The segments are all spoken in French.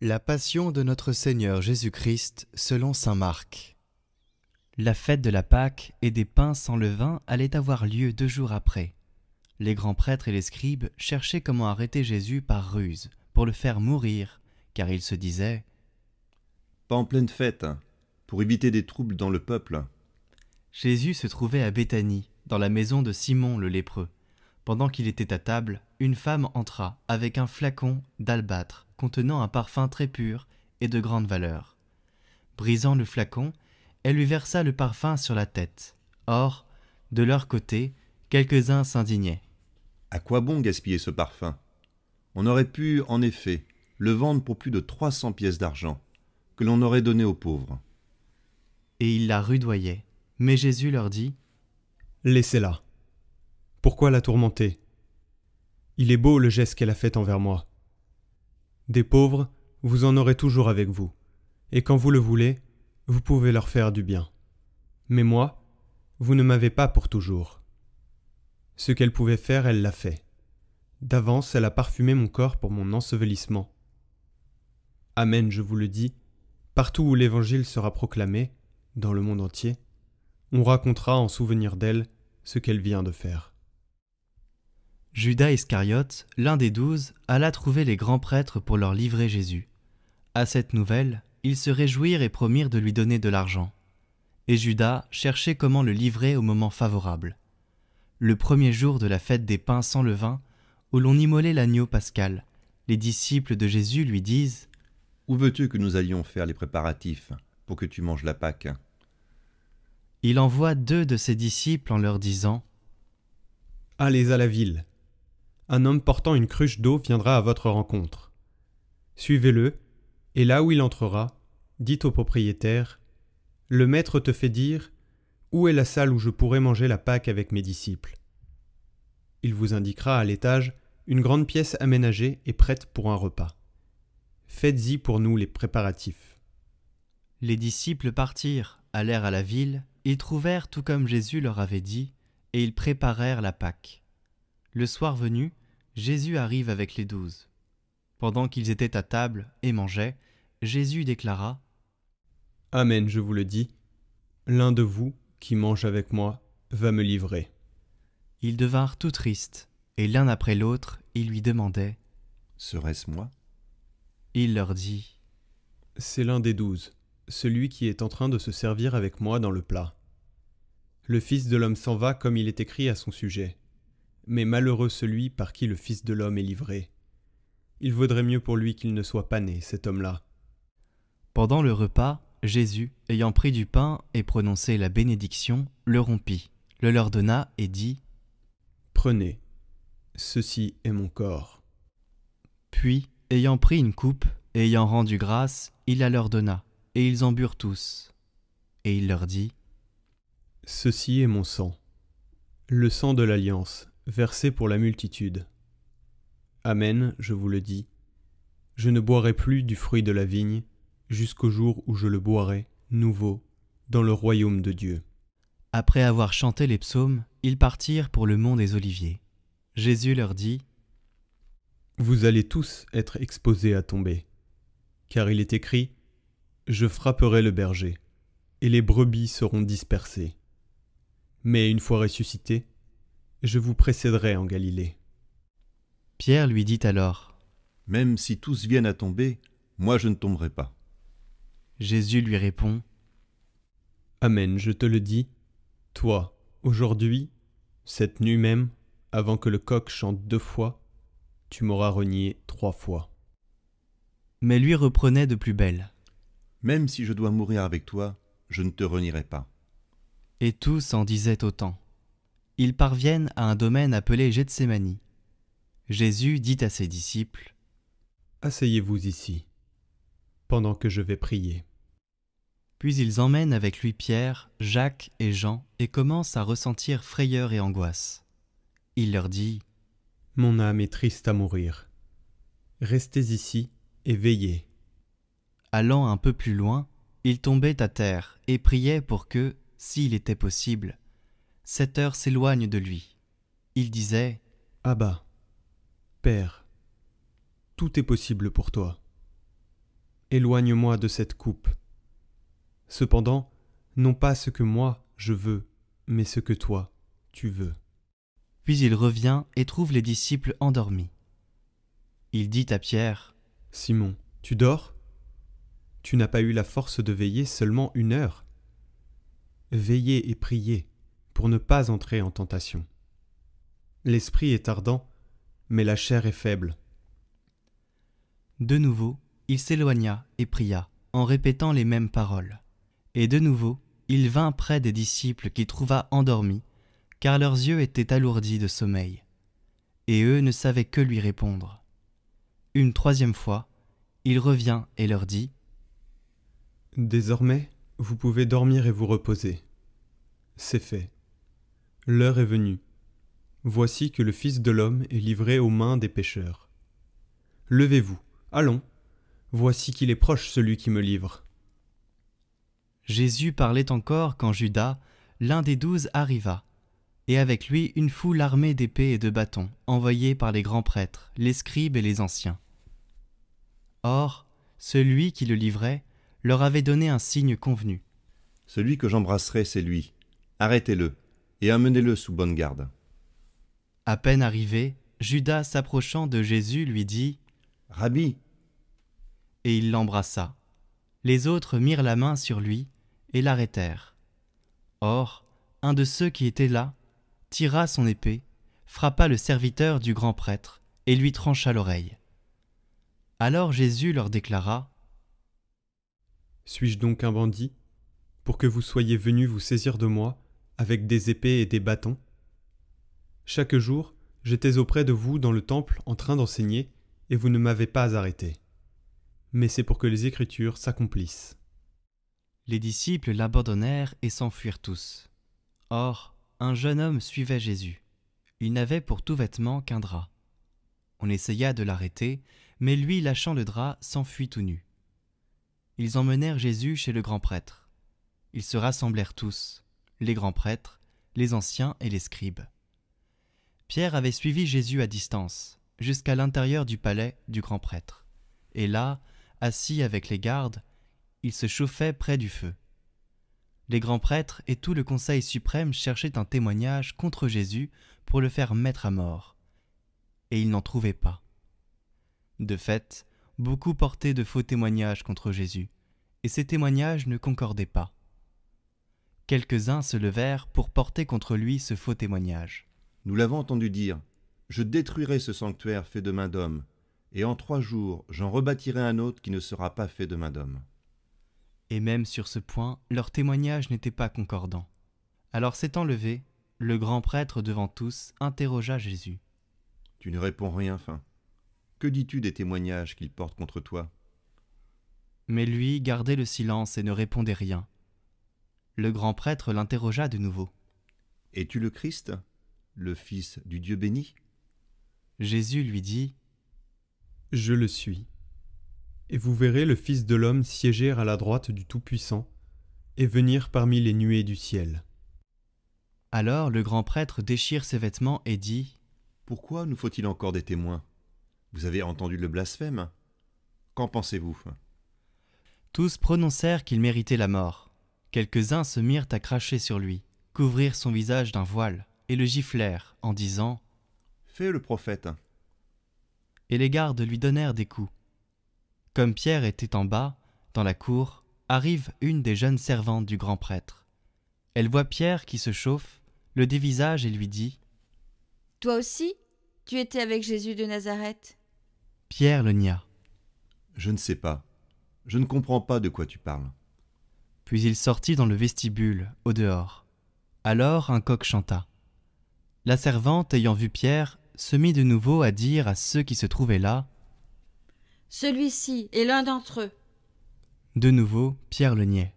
La Passion de notre Seigneur Jésus-Christ selon Saint Marc. La fête de la Pâque et des pains sans levain allait avoir lieu deux jours après. Les grands prêtres et les scribes cherchaient comment arrêter Jésus par ruse, pour le faire mourir, car ils se disaient Pas en pleine fête, pour éviter des troubles dans le peuple. Jésus se trouvait à Béthanie, dans la maison de Simon le lépreux. Pendant qu'il était à table, une femme entra avec un flacon d'albâtre contenant un parfum très pur et de grande valeur. Brisant le flacon, elle lui versa le parfum sur la tête. Or, de leur côté, quelques-uns s'indignaient. À quoi bon gaspiller ce parfum On aurait pu, en effet, le vendre pour plus de trois cents pièces d'argent, que l'on aurait donné aux pauvres. Et ils la rudoyaient. Mais Jésus leur dit Laissez-la. Pourquoi la tourmenter Il est beau le geste qu'elle a fait envers moi. Des pauvres, vous en aurez toujours avec vous, et quand vous le voulez, vous pouvez leur faire du bien. Mais moi, vous ne m'avez pas pour toujours. Ce qu'elle pouvait faire, elle l'a fait. D'avance, elle a parfumé mon corps pour mon ensevelissement. Amen, je vous le dis, partout où l'Évangile sera proclamé, dans le monde entier, on racontera en souvenir d'elle ce qu'elle vient de faire. Judas Iscariote, l'un des douze, alla trouver les grands prêtres pour leur livrer Jésus. À cette nouvelle, ils se réjouirent et promirent de lui donner de l'argent. Et Judas cherchait comment le livrer au moment favorable. Le premier jour de la fête des pains sans levain, où l'on immolait l'agneau pascal, les disciples de Jésus lui disent Où veux-tu que nous allions faire les préparatifs pour que tu manges la Pâque Il envoie deux de ses disciples en leur disant Allez à la ville un homme portant une cruche d'eau viendra à votre rencontre. Suivez-le, et là où il entrera, dites au propriétaire Le maître te fait dire Où est la salle où je pourrai manger la Pâque avec mes disciples Il vous indiquera à l'étage une grande pièce aménagée et prête pour un repas. Faites-y pour nous les préparatifs. Les disciples partirent, allèrent à la ville, ils trouvèrent tout comme Jésus leur avait dit, et ils préparèrent la Pâque. Le soir venu, Jésus arrive avec les douze. Pendant qu'ils étaient à table et mangeaient, Jésus déclara Amen, je vous le dis, l'un de vous qui mange avec moi va me livrer. Ils devinrent tout tristes, et l'un après l'autre, ils lui demandaient Serait-ce moi Il leur dit C'est l'un des douze, celui qui est en train de se servir avec moi dans le plat. Le Fils de l'homme s'en va comme il est écrit à son sujet mais malheureux celui par qui le Fils de l'homme est livré. Il vaudrait mieux pour lui qu'il ne soit pas né, cet homme-là. Pendant le repas, Jésus, ayant pris du pain et prononcé la bénédiction, le rompit, le leur donna et dit Prenez, ceci est mon corps. Puis, ayant pris une coupe et ayant rendu grâce, il la leur donna, et ils en burent tous. Et il leur dit Ceci est mon sang, le sang de l'alliance Versé pour la multitude. Amen, je vous le dis. Je ne boirai plus du fruit de la vigne, jusqu'au jour où je le boirai, nouveau, dans le royaume de Dieu. Après avoir chanté les psaumes, ils partirent pour le mont des Oliviers. Jésus leur dit Vous allez tous être exposés à tomber, car il est écrit Je frapperai le berger, et les brebis seront dispersées. Mais une fois ressuscité, je vous précéderai en Galilée. Pierre lui dit alors, Même si tous viennent à tomber, moi je ne tomberai pas. Jésus lui répond, Amen, je te le dis, toi, aujourd'hui, cette nuit même, avant que le coq chante deux fois, tu m'auras renié trois fois. Mais lui reprenait de plus belle. Même si je dois mourir avec toi, je ne te renierai pas. Et tous en disaient autant ils parviennent à un domaine appelé Gethsemane. Jésus dit à ses disciples Asseyez-vous ici, pendant que je vais prier. Puis ils emmènent avec lui Pierre, Jacques et Jean et commencent à ressentir frayeur et angoisse. Il leur dit Mon âme est triste à mourir. Restez ici et veillez. Allant un peu plus loin, il tombait à terre et priait pour que, s'il était possible, cette heure s'éloigne de lui. Il disait Abba, Père, tout est possible pour toi. Éloigne-moi de cette coupe. Cependant, non pas ce que moi je veux, mais ce que toi tu veux. Puis il revient et trouve les disciples endormis. Il dit à Pierre Simon, tu dors Tu n'as pas eu la force de veiller seulement une heure Veillez et priez pour ne pas entrer en tentation. L'esprit est ardent, mais la chair est faible. De nouveau, il s'éloigna et pria, en répétant les mêmes paroles. Et de nouveau, il vint près des disciples qu'il trouva endormis, car leurs yeux étaient alourdis de sommeil. Et eux ne savaient que lui répondre. Une troisième fois, il revient et leur dit Désormais, vous pouvez dormir et vous reposer. C'est fait. L'heure est venue. Voici que le Fils de l'homme est livré aux mains des pécheurs. Levez-vous, allons, voici qu'il est proche celui qui me livre. Jésus parlait encore quand Judas, l'un des douze, arriva, et avec lui une foule armée d'épées et de bâtons, envoyée par les grands prêtres, les scribes et les anciens. Or, celui qui le livrait leur avait donné un signe convenu. Celui que j'embrasserai, c'est lui. Arrêtez-le et amenez-le sous bonne garde. À peine arrivé, Judas s'approchant de Jésus lui dit Rabbi Et il l'embrassa. Les autres mirent la main sur lui et l'arrêtèrent. Or, un de ceux qui étaient là tira son épée, frappa le serviteur du grand prêtre et lui trancha l'oreille. Alors Jésus leur déclara Suis-je donc un bandit pour que vous soyez venus vous saisir de moi avec des épées et des bâtons. Chaque jour, j'étais auprès de vous dans le temple en train d'enseigner, et vous ne m'avez pas arrêté. Mais c'est pour que les Écritures s'accomplissent. Les disciples l'abandonnèrent et s'enfuirent tous. Or, un jeune homme suivait Jésus. Il n'avait pour tout vêtement qu'un drap. On essaya de l'arrêter, mais lui, lâchant le drap, s'enfuit tout nu. Ils emmenèrent Jésus chez le grand prêtre. Ils se rassemblèrent tous les grands prêtres, les anciens et les scribes. Pierre avait suivi Jésus à distance, jusqu'à l'intérieur du palais du grand prêtre. Et là, assis avec les gardes, il se chauffait près du feu. Les grands prêtres et tout le Conseil suprême cherchaient un témoignage contre Jésus pour le faire mettre à mort. Et ils n'en trouvaient pas. De fait, beaucoup portaient de faux témoignages contre Jésus, et ces témoignages ne concordaient pas quelques-uns se levèrent pour porter contre lui ce faux témoignage. Nous l'avons entendu dire, je détruirai ce sanctuaire fait de main d'homme, et en trois jours j'en rebâtirai un autre qui ne sera pas fait de main d'homme. Et même sur ce point, leur témoignage n'était pas concordant. Alors s'étant levé, le grand prêtre devant tous interrogea Jésus. Tu ne réponds rien, fin. Que dis-tu des témoignages qu'ils portent contre toi Mais lui gardait le silence et ne répondait rien. Le grand prêtre l'interrogea de nouveau. Es-tu le Christ, le Fils du Dieu béni Jésus lui dit Je le suis. Et vous verrez le Fils de l'homme siéger à la droite du Tout-Puissant et venir parmi les nuées du ciel. Alors le grand prêtre déchire ses vêtements et dit Pourquoi nous faut-il encore des témoins Vous avez entendu le blasphème Qu'en pensez-vous Tous prononcèrent qu'il méritait la mort. Quelques-uns se mirent à cracher sur lui, couvrirent son visage d'un voile et le giflèrent en disant Fais le prophète. Et les gardes lui donnèrent des coups. Comme Pierre était en bas, dans la cour, arrive une des jeunes servantes du grand prêtre. Elle voit Pierre qui se chauffe, le dévisage et lui dit Toi aussi, tu étais avec Jésus de Nazareth Pierre le nia. Je ne sais pas. Je ne comprends pas de quoi tu parles. Puis il sortit dans le vestibule, au dehors. Alors un coq chanta. La servante, ayant vu Pierre, se mit de nouveau à dire à ceux qui se trouvaient là Celui-ci est l'un d'entre eux. De nouveau, Pierre le niait.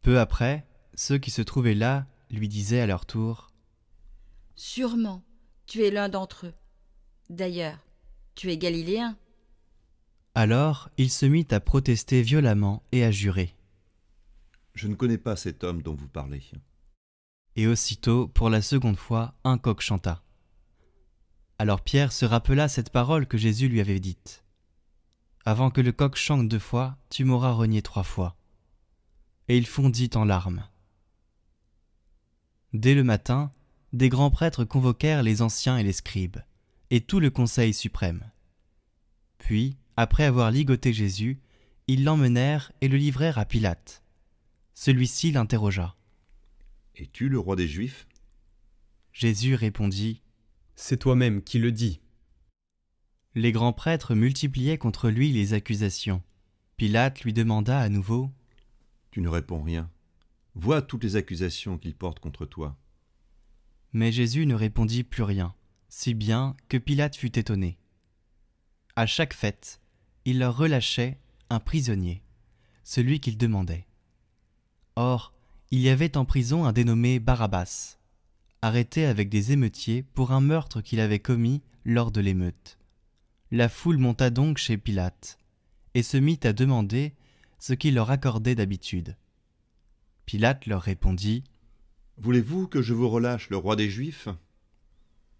Peu après, ceux qui se trouvaient là lui disaient à leur tour Sûrement, tu es l'un d'entre eux. D'ailleurs, tu es galiléen. Alors il se mit à protester violemment et à jurer. Je ne connais pas cet homme dont vous parlez. Et aussitôt, pour la seconde fois, un coq chanta. Alors Pierre se rappela cette parole que Jésus lui avait dite. Avant que le coq chante deux fois, tu m'auras renié trois fois. Et il fondit en larmes. Dès le matin, des grands prêtres convoquèrent les anciens et les scribes, et tout le conseil suprême. Puis, après avoir ligoté Jésus, ils l'emmenèrent et le livrèrent à Pilate celui-ci l'interrogea. Es-tu le roi des Juifs Jésus répondit. C'est toi-même qui le dis. Les grands prêtres multipliaient contre lui les accusations. Pilate lui demanda à nouveau. Tu ne réponds rien. Vois toutes les accusations qu'ils portent contre toi. Mais Jésus ne répondit plus rien, si bien que Pilate fut étonné. À chaque fête, il leur relâchait un prisonnier, celui qu'il demandait. Or, il y avait en prison un dénommé Barabbas, arrêté avec des émeutiers pour un meurtre qu'il avait commis lors de l'émeute. La foule monta donc chez Pilate et se mit à demander ce qu'il leur accordait d'habitude. Pilate leur répondit Voulez-vous que je vous relâche le roi des Juifs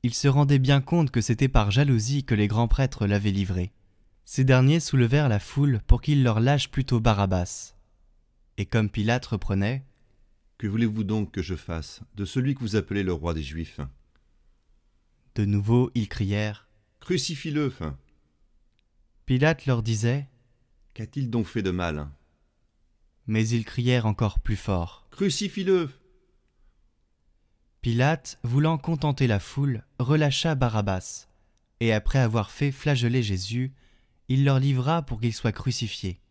Il se rendait bien compte que c'était par jalousie que les grands prêtres l'avaient livré. Ces derniers soulevèrent la foule pour qu'il leur lâche plutôt Barabbas. Et comme Pilate reprenait Que voulez-vous donc que je fasse de celui que vous appelez le roi des Juifs De nouveau, ils crièrent Crucifie-le Pilate leur disait Qu'a-t-il donc fait de mal Mais ils crièrent encore plus fort Crucifie-le Pilate, voulant contenter la foule, relâcha Barabbas, et après avoir fait flageller Jésus, il leur livra pour qu'il soit crucifié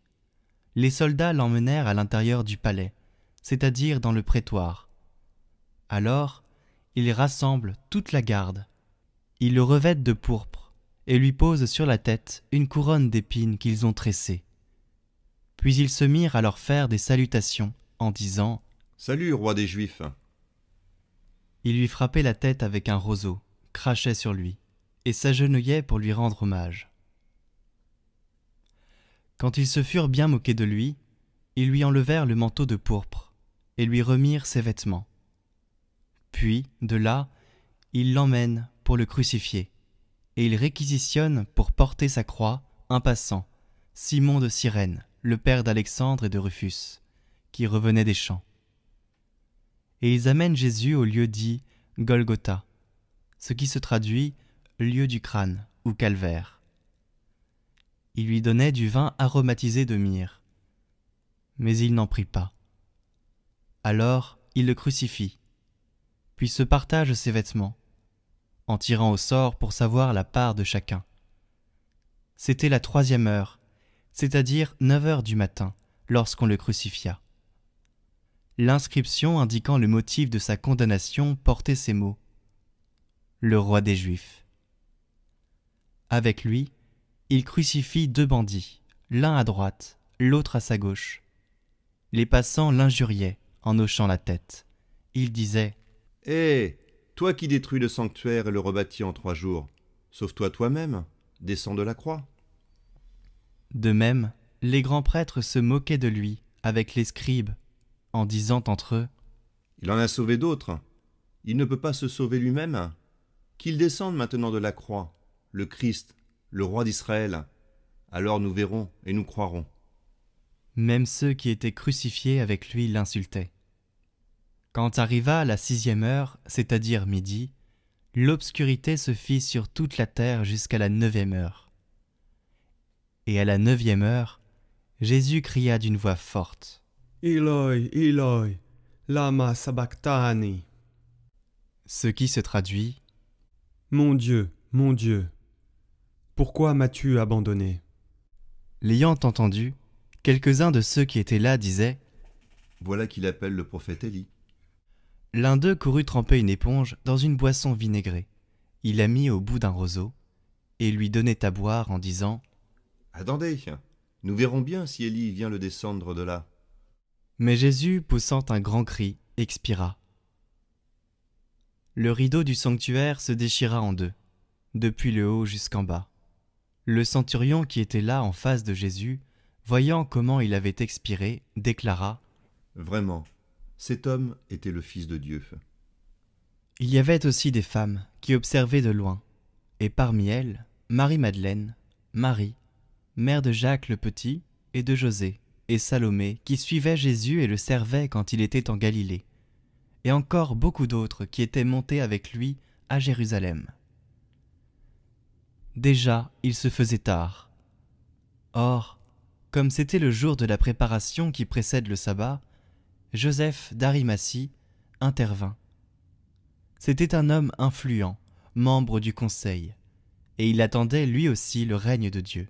les soldats l'emmenèrent à l'intérieur du palais, c'est-à-dire dans le prétoire. Alors, ils rassemblent toute la garde. Ils le revêtent de pourpre et lui posent sur la tête une couronne d'épines qu'ils ont tressée. Puis ils se mirent à leur faire des salutations en disant Salut, roi des Juifs Il lui frappait la tête avec un roseau, crachait sur lui et s'agenouillait pour lui rendre hommage. Quand ils se furent bien moqués de lui, ils lui enlevèrent le manteau de pourpre et lui remirent ses vêtements. Puis, de là, ils l'emmènent pour le crucifier, et ils réquisitionnent pour porter sa croix un passant, Simon de Cyrène, le père d'Alexandre et de Rufus, qui revenait des champs. Et ils amènent Jésus au lieu dit Golgotha, ce qui se traduit lieu du crâne ou calvaire il lui donnait du vin aromatisé de myrrhe. Mais il n'en prit pas. Alors il le crucifie, puis se partage ses vêtements, en tirant au sort pour savoir la part de chacun. C'était la troisième heure, c'est-à-dire neuf heures du matin, lorsqu'on le crucifia. L'inscription indiquant le motif de sa condamnation portait ces mots. Le roi des Juifs. Avec lui, il crucifie deux bandits, l'un à droite, l'autre à sa gauche. Les passants l'injuriaient en hochant la tête. Il disait Hé, eh, toi qui détruis le sanctuaire et le rebâtis en trois jours, sauve-toi toi-même, descends de la croix. De même, les grands prêtres se moquaient de lui avec les scribes, en disant entre eux Il en a sauvé d'autres, il ne peut pas se sauver lui-même. Qu'il descende maintenant de la croix, le Christ, le roi d'Israël, alors nous verrons et nous croirons. Même ceux qui étaient crucifiés avec lui l'insultaient. Quand arriva la sixième heure, c'est-à-dire midi, l'obscurité se fit sur toute la terre jusqu'à la neuvième heure. Et à la neuvième heure, Jésus cria d'une voix forte. Eloi, Eloi, lama sabachthani. Ce qui se traduit Mon Dieu, mon Dieu, pourquoi m'as-tu abandonné L'ayant entendu, quelques-uns de ceux qui étaient là disaient Voilà qu'il appelle le prophète Élie. L'un d'eux courut tremper une éponge dans une boisson vinaigrée. Il la mit au bout d'un roseau et lui donnait à boire en disant Attendez, nous verrons bien si Élie vient le descendre de là. Mais Jésus, poussant un grand cri, expira. Le rideau du sanctuaire se déchira en deux, depuis le haut jusqu'en bas. Le centurion qui était là en face de Jésus, voyant comment il avait expiré, déclara Vraiment, cet homme était le Fils de Dieu. Il y avait aussi des femmes qui observaient de loin, et parmi elles, Marie-Madeleine, Marie, mère de Jacques le Petit et de José, et Salomé, qui suivait Jésus et le servait quand il était en Galilée, et encore beaucoup d'autres qui étaient montés avec lui à Jérusalem déjà il se faisait tard. Or, comme c'était le jour de la préparation qui précède le sabbat, Joseph d'Arimatie intervint. C'était un homme influent, membre du Conseil, et il attendait lui aussi le règne de Dieu.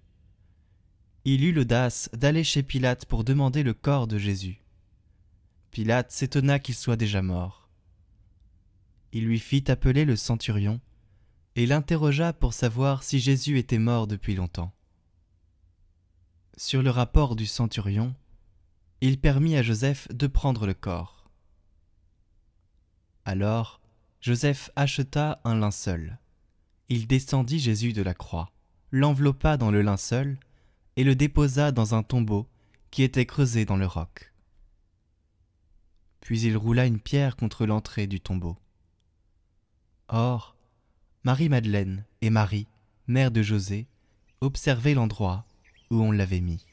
Il eut l'audace d'aller chez Pilate pour demander le corps de Jésus. Pilate s'étonna qu'il soit déjà mort. Il lui fit appeler le centurion et l'interrogea pour savoir si Jésus était mort depuis longtemps. Sur le rapport du centurion, il permit à Joseph de prendre le corps. Alors, Joseph acheta un linceul. Il descendit Jésus de la croix, l'enveloppa dans le linceul et le déposa dans un tombeau qui était creusé dans le roc. Puis il roula une pierre contre l'entrée du tombeau. Or, Marie-Madeleine et Marie, mère de José, observaient l'endroit où on l'avait mis.